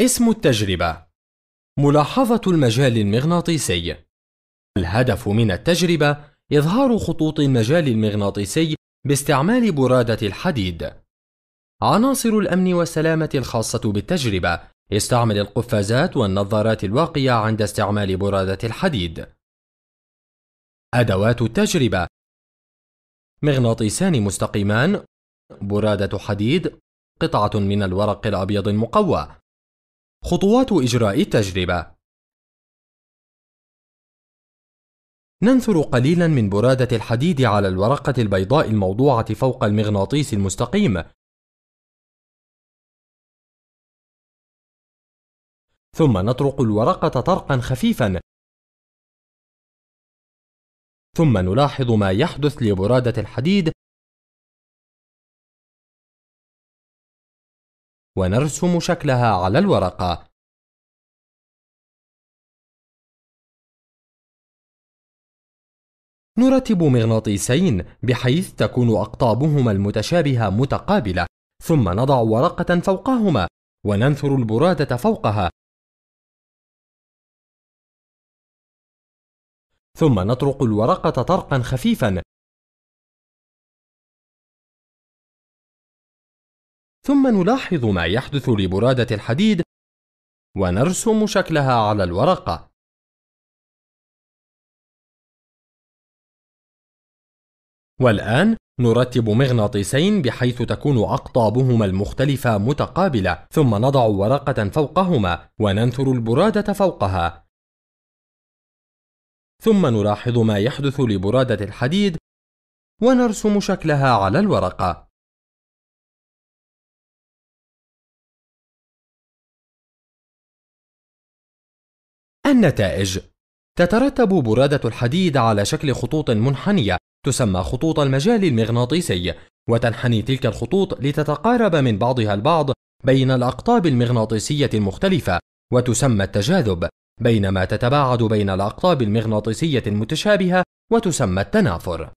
اسم التجربة ملاحظة المجال المغناطيسي الهدف من التجربة إظهار خطوط المجال المغناطيسي باستعمال برادة الحديد عناصر الأمن والسلامة الخاصة بالتجربة استعمل القفازات والنظارات الواقية عند استعمال برادة الحديد أدوات التجربة مغناطيسان مستقيمان برادة حديد قطعة من الورق الأبيض المقوى خطوات إجراء التجربة ننثر قليلا من برادة الحديد على الورقة البيضاء الموضوعة فوق المغناطيس المستقيم ثم نطرق الورقة طرقا خفيفا ثم نلاحظ ما يحدث لبرادة الحديد ونرسم شكلها على الورقة نرتب مغناطيسين بحيث تكون أقطابهما المتشابهة متقابلة ثم نضع ورقة فوقهما وننثر البرادة فوقها ثم نطرق الورقة طرقا خفيفا ثم نلاحظ ما يحدث لبرادة الحديد ونرسم شكلها على الورقة والآن نرتب مغناطيسين بحيث تكون أقطابهما المختلفة متقابلة ثم نضع ورقة فوقهما وننثر البرادة فوقها ثم نلاحظ ما يحدث لبرادة الحديد ونرسم شكلها على الورقة النتائج تترتب برادة الحديد على شكل خطوط منحنية تسمى خطوط المجال المغناطيسي وتنحني تلك الخطوط لتتقارب من بعضها البعض بين الأقطاب المغناطيسية المختلفة وتسمى التجاذب بينما تتباعد بين الأقطاب المغناطيسية المتشابهة وتسمى التنافر